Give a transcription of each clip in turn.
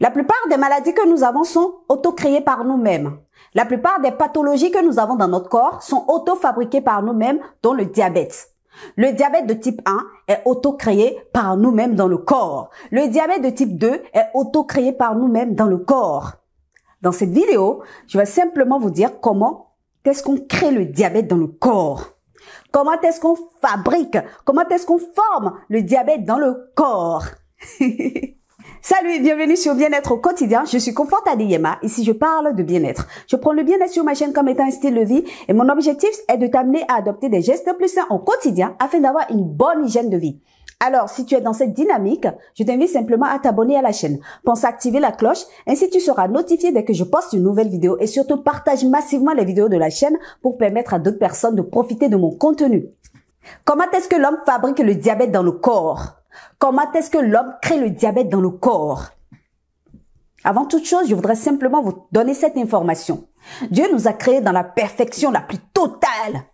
La plupart des maladies que nous avons sont auto-créées par nous-mêmes. La plupart des pathologies que nous avons dans notre corps sont auto-fabriquées par nous-mêmes, dont le diabète. Le diabète de type 1 est auto-créé par nous-mêmes dans le corps. Le diabète de type 2 est auto-créé par nous-mêmes dans le corps. Dans cette vidéo, je vais simplement vous dire comment est-ce qu'on crée le diabète dans le corps. Comment est-ce qu'on fabrique, comment est-ce qu'on forme le diabète dans le corps. Salut et bienvenue sur Bien-être au quotidien. Je suis Confort et Ici, je parle de bien-être. Je prends le bien-être sur ma chaîne comme étant un style de vie et mon objectif est de t'amener à adopter des gestes plus sains au quotidien afin d'avoir une bonne hygiène de vie. Alors, si tu es dans cette dynamique, je t'invite simplement à t'abonner à la chaîne. Pense à activer la cloche, ainsi tu seras notifié dès que je poste une nouvelle vidéo et surtout partage massivement les vidéos de la chaîne pour permettre à d'autres personnes de profiter de mon contenu. Comment est-ce que l'homme fabrique le diabète dans le corps Comment est-ce que l'homme crée le diabète dans le corps Avant toute chose, je voudrais simplement vous donner cette information. Dieu nous a créés dans la perfection la plus totale.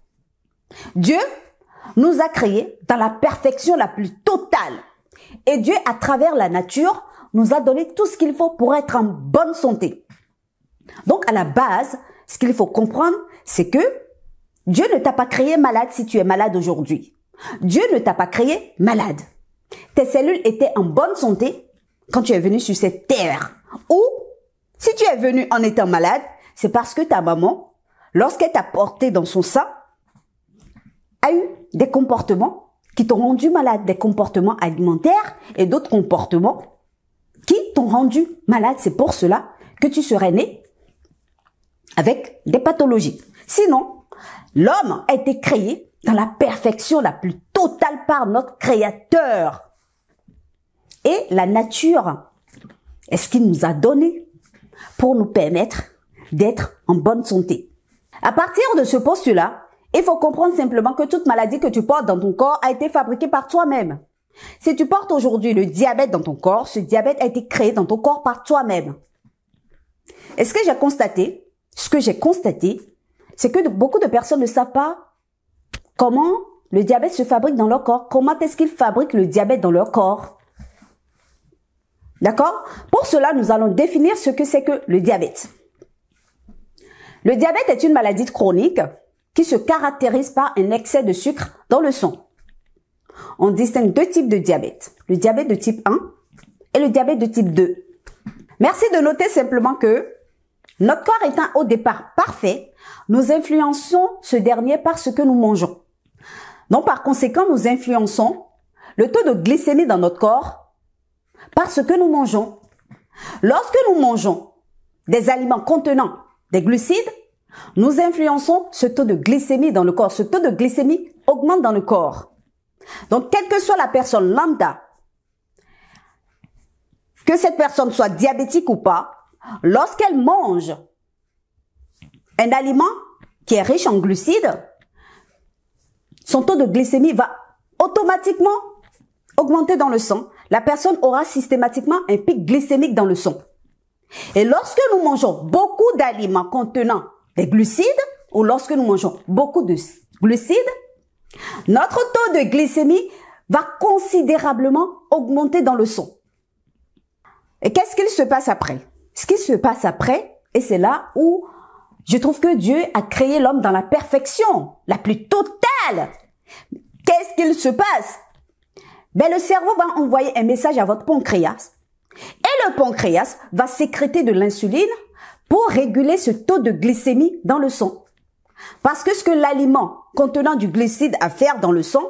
Dieu nous a créés dans la perfection la plus totale. Et Dieu, à travers la nature, nous a donné tout ce qu'il faut pour être en bonne santé. Donc, à la base, ce qu'il faut comprendre, c'est que Dieu ne t'a pas créé malade si tu es malade aujourd'hui. Dieu ne t'a pas créé malade tes cellules étaient en bonne santé quand tu es venu sur cette terre. Ou, si tu es venu en étant malade, c'est parce que ta maman, lorsqu'elle t'a porté dans son sein, a eu des comportements qui t'ont rendu malade, des comportements alimentaires et d'autres comportements qui t'ont rendu malade. C'est pour cela que tu serais né avec des pathologies. Sinon, l'homme a été créé dans la perfection la plus Total par notre Créateur. Et la nature est ce qu'il nous a donné pour nous permettre d'être en bonne santé. À partir de ce postulat, il faut comprendre simplement que toute maladie que tu portes dans ton corps a été fabriquée par toi-même. Si tu portes aujourd'hui le diabète dans ton corps, ce diabète a été créé dans ton corps par toi-même. Et ce que j'ai constaté, ce que j'ai constaté, c'est que beaucoup de personnes ne savent pas comment le diabète se fabrique dans leur corps. Comment est-ce qu'ils fabriquent le diabète dans leur corps D'accord Pour cela, nous allons définir ce que c'est que le diabète. Le diabète est une maladie chronique qui se caractérise par un excès de sucre dans le sang. On distingue deux types de diabète, le diabète de type 1 et le diabète de type 2. Merci de noter simplement que notre corps étant au départ parfait, nous influençons ce dernier par ce que nous mangeons. Donc par conséquent, nous influençons le taux de glycémie dans notre corps par ce que nous mangeons. Lorsque nous mangeons des aliments contenant des glucides, nous influençons ce taux de glycémie dans le corps. Ce taux de glycémie augmente dans le corps. Donc, quelle que soit la personne lambda, que cette personne soit diabétique ou pas, lorsqu'elle mange un aliment qui est riche en glucides, son taux de glycémie va automatiquement augmenter dans le sang. La personne aura systématiquement un pic glycémique dans le sang. Et lorsque nous mangeons beaucoup d'aliments contenant des glucides, ou lorsque nous mangeons beaucoup de glucides, notre taux de glycémie va considérablement augmenter dans le sang. Et qu'est-ce qu'il se passe après Ce qui se passe après, et c'est là où je trouve que Dieu a créé l'homme dans la perfection la plus totale Qu'est-ce qu'il se passe ben, Le cerveau va envoyer un message à votre pancréas et le pancréas va sécréter de l'insuline pour réguler ce taux de glycémie dans le sang. Parce que ce que l'aliment contenant du glucide à faire dans le sang,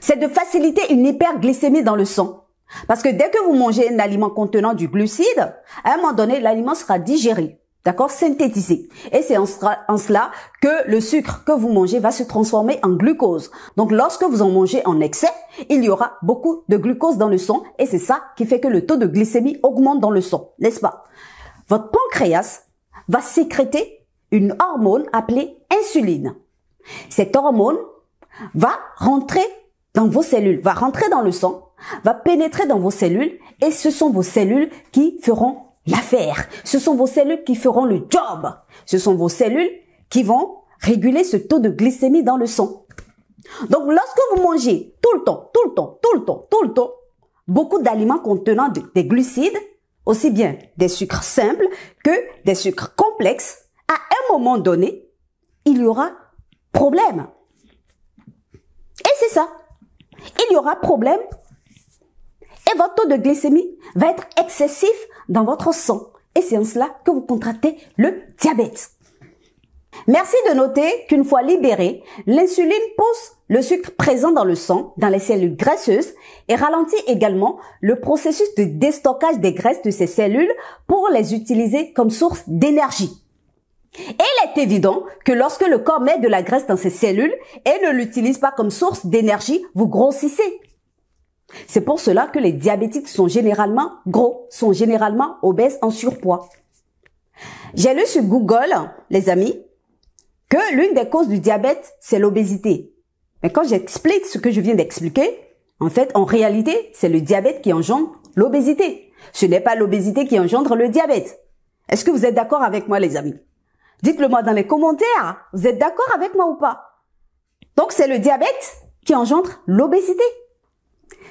c'est de faciliter une hyperglycémie dans le sang. Parce que dès que vous mangez un aliment contenant du glucide, à un moment donné, l'aliment sera digéré d'accord, synthétisé. Et c'est en, en, cela que le sucre que vous mangez va se transformer en glucose. Donc lorsque vous en mangez en excès, il y aura beaucoup de glucose dans le sang et c'est ça qui fait que le taux de glycémie augmente dans le sang, n'est-ce pas Votre pancréas va sécréter une hormone appelée insuline. Cette hormone va rentrer dans vos cellules, va rentrer dans le sang, va pénétrer dans vos cellules et ce sont vos cellules qui feront l'affaire. Ce sont vos cellules qui feront le job. Ce sont vos cellules qui vont réguler ce taux de glycémie dans le sang. Donc lorsque vous mangez tout le temps, tout le temps, tout le temps, tout le temps, beaucoup d'aliments contenant des glucides, aussi bien des sucres simples que des sucres complexes, à un moment donné, il y aura problème. Et c'est ça. Il y aura problème et votre taux de glycémie va être excessif dans votre sang. Et c'est en cela que vous contractez le diabète. Merci de noter qu'une fois libérée, l'insuline pousse le sucre présent dans le sang, dans les cellules graisseuses, et ralentit également le processus de déstockage des graisses de ces cellules pour les utiliser comme source d'énergie. il est évident que lorsque le corps met de la graisse dans ses cellules et ne l'utilise pas comme source d'énergie, vous grossissez. C'est pour cela que les diabétiques sont généralement gros, sont généralement obèses en surpoids. J'ai lu sur Google, les amis, que l'une des causes du diabète, c'est l'obésité. Mais quand j'explique ce que je viens d'expliquer, en fait, en réalité, c'est le diabète qui engendre l'obésité. Ce n'est pas l'obésité qui engendre le diabète. Est-ce que vous êtes d'accord avec moi, les amis Dites-le moi dans les commentaires. Vous êtes d'accord avec moi ou pas Donc, c'est le diabète qui engendre l'obésité.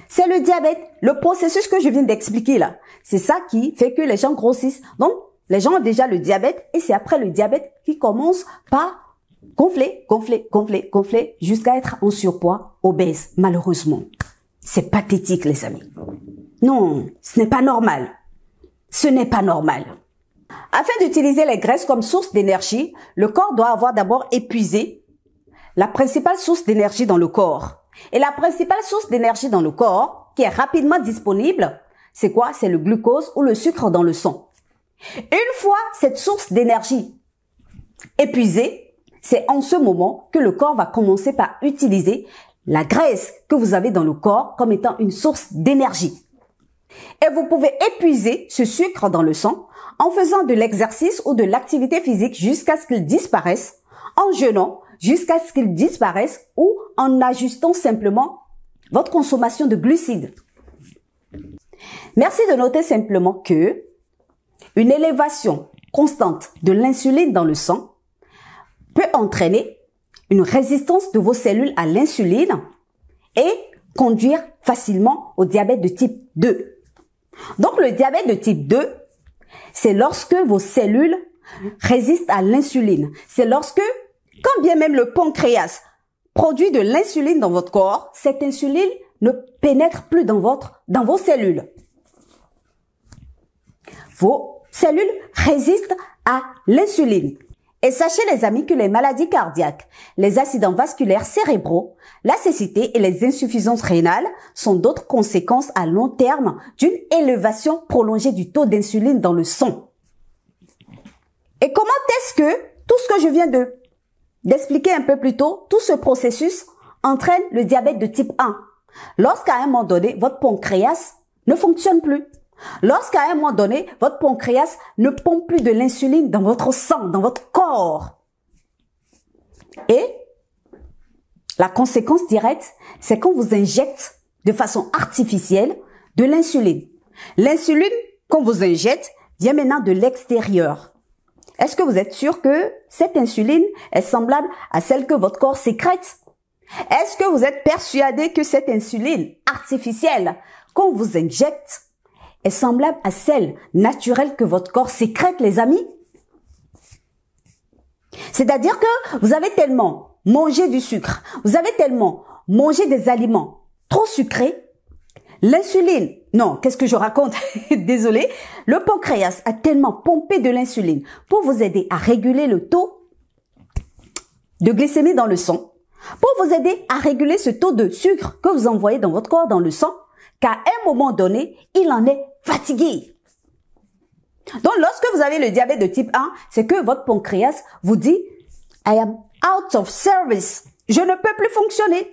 C'est le diabète, le processus que je viens d'expliquer là. C'est ça qui fait que les gens grossissent. Donc, les gens ont déjà le diabète et c'est après le diabète qui commence par gonfler, gonfler, gonfler, gonfler jusqu'à être en surpoids, obèse, malheureusement. C'est pathétique, les amis. Non, ce n'est pas normal. Ce n'est pas normal. Afin d'utiliser les graisses comme source d'énergie, le corps doit avoir d'abord épuisé la principale source d'énergie dans le corps, et la principale source d'énergie dans le corps, qui est rapidement disponible, c'est quoi C'est le glucose ou le sucre dans le sang. Une fois cette source d'énergie épuisée, c'est en ce moment que le corps va commencer par utiliser la graisse que vous avez dans le corps comme étant une source d'énergie. Et vous pouvez épuiser ce sucre dans le sang en faisant de l'exercice ou de l'activité physique jusqu'à ce qu'il disparaisse, en jeûnant jusqu'à ce qu'ils disparaissent ou en ajustant simplement votre consommation de glucides. Merci de noter simplement que une élévation constante de l'insuline dans le sang peut entraîner une résistance de vos cellules à l'insuline et conduire facilement au diabète de type 2. Donc le diabète de type 2, c'est lorsque vos cellules résistent à l'insuline. C'est lorsque quand bien même le pancréas produit de l'insuline dans votre corps, cette insuline ne pénètre plus dans votre, dans vos cellules. Vos cellules résistent à l'insuline. Et sachez les amis que les maladies cardiaques, les accidents vasculaires cérébraux, la cécité et les insuffisances rénales sont d'autres conséquences à long terme d'une élévation prolongée du taux d'insuline dans le sang. Et comment est-ce que tout ce que je viens de d'expliquer un peu plus tôt, tout ce processus entraîne le diabète de type 1. Lorsqu'à un moment donné, votre pancréas ne fonctionne plus. Lorsqu'à un moment donné, votre pancréas ne pompe plus de l'insuline dans votre sang, dans votre corps. Et la conséquence directe, c'est qu'on vous injecte de façon artificielle de l'insuline. L'insuline qu'on vous injecte vient maintenant de l'extérieur. Est-ce que vous êtes sûr que cette insuline est semblable à celle que votre corps sécrète Est-ce que vous êtes persuadé que cette insuline artificielle qu'on vous injecte est semblable à celle naturelle que votre corps sécrète, les amis C'est-à-dire que vous avez tellement mangé du sucre, vous avez tellement mangé des aliments trop sucrés, l'insuline non, qu'est-ce que je raconte Désolé. Le pancréas a tellement pompé de l'insuline pour vous aider à réguler le taux de glycémie dans le sang, pour vous aider à réguler ce taux de sucre que vous envoyez dans votre corps, dans le sang, qu'à un moment donné, il en est fatigué. Donc lorsque vous avez le diabète de type 1, c'est que votre pancréas vous dit I am out of service. Je ne peux plus fonctionner.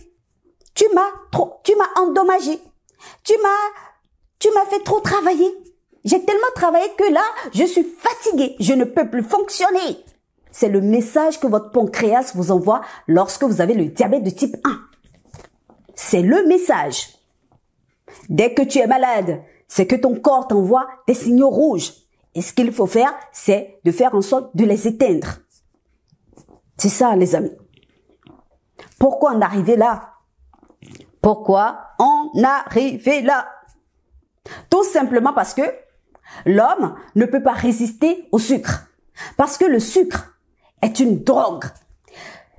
Tu m'as trop, tu m'as endommagé. Tu m'as tu m'as fait trop travailler. J'ai tellement travaillé que là, je suis fatiguée. Je ne peux plus fonctionner. C'est le message que votre pancréas vous envoie lorsque vous avez le diabète de type 1. C'est le message. Dès que tu es malade, c'est que ton corps t'envoie des signaux rouges. Et ce qu'il faut faire, c'est de faire en sorte de les éteindre. C'est ça, les amis. Pourquoi en arriver là Pourquoi en arriver là tout simplement parce que l'homme ne peut pas résister au sucre. Parce que le sucre est une drogue.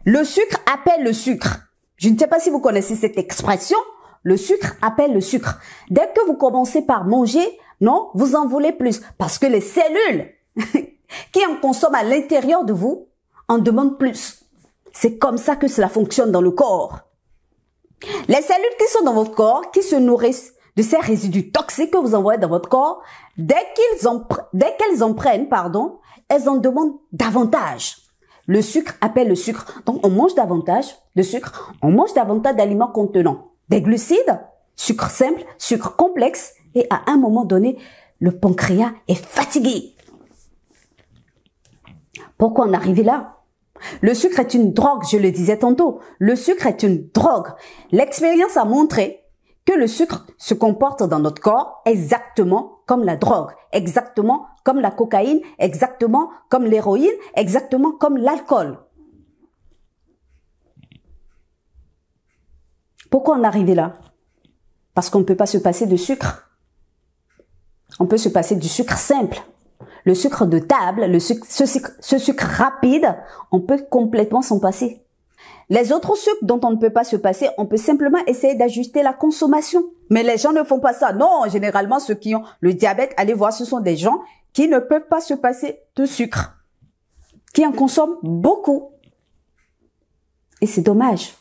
Le sucre appelle le sucre. Je ne sais pas si vous connaissez cette expression. Le sucre appelle le sucre. Dès que vous commencez par manger, non, vous en voulez plus. Parce que les cellules qui en consomment à l'intérieur de vous en demandent plus. C'est comme ça que cela fonctionne dans le corps. Les cellules qui sont dans votre corps, qui se nourrissent de ces résidus toxiques que vous envoyez dans votre corps, dès qu'ils dès qu'elles en prennent, pardon, elles en demandent davantage. Le sucre appelle le sucre. Donc, on mange davantage de sucre, on mange davantage d'aliments contenant des glucides, sucre simple, sucre complexe, et à un moment donné, le pancréas est fatigué. Pourquoi en arriver là? Le sucre est une drogue, je le disais tantôt. Le sucre est une drogue. L'expérience a montré que le sucre se comporte dans notre corps exactement comme la drogue, exactement comme la cocaïne, exactement comme l'héroïne, exactement comme l'alcool. Pourquoi on est arrivé là Parce qu'on ne peut pas se passer de sucre. On peut se passer du sucre simple. Le sucre de table, le ce sucre rapide, on peut complètement s'en passer. Les autres sucres dont on ne peut pas se passer, on peut simplement essayer d'ajuster la consommation. Mais les gens ne font pas ça. Non, généralement, ceux qui ont le diabète, allez voir, ce sont des gens qui ne peuvent pas se passer de sucre, qui en consomment beaucoup. Et c'est dommage.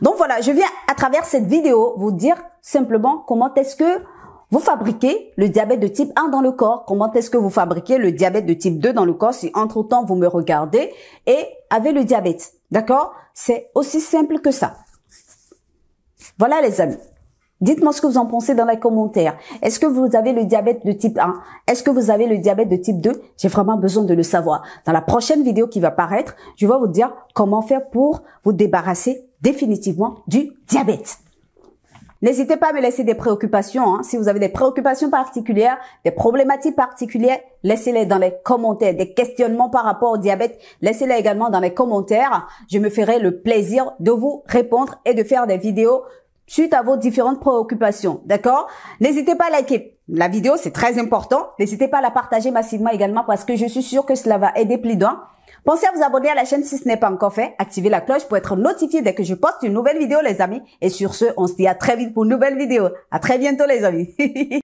Donc voilà, je viens à travers cette vidéo vous dire simplement comment est-ce que vous fabriquez le diabète de type 1 dans le corps. Comment est-ce que vous fabriquez le diabète de type 2 dans le corps si entre-temps vous me regardez et avez le diabète D'accord C'est aussi simple que ça. Voilà les amis. Dites-moi ce que vous en pensez dans les commentaires. Est-ce que vous avez le diabète de type 1 Est-ce que vous avez le diabète de type 2 J'ai vraiment besoin de le savoir. Dans la prochaine vidéo qui va paraître, je vais vous dire comment faire pour vous débarrasser définitivement du diabète. N'hésitez pas à me laisser des préoccupations. Hein. Si vous avez des préoccupations particulières, des problématiques particulières, laissez-les dans les commentaires. Des questionnements par rapport au diabète, laissez-les également dans les commentaires. Je me ferai le plaisir de vous répondre et de faire des vidéos suite à vos différentes préoccupations. D'accord N'hésitez pas à liker la vidéo, c'est très important. N'hésitez pas à la partager massivement également parce que je suis sûre que cela va aider plus d'un. Pensez à vous abonner à la chaîne si ce n'est pas encore fait. Activez la cloche pour être notifié dès que je poste une nouvelle vidéo, les amis. Et sur ce, on se dit à très vite pour une nouvelle vidéo. À très bientôt, les amis.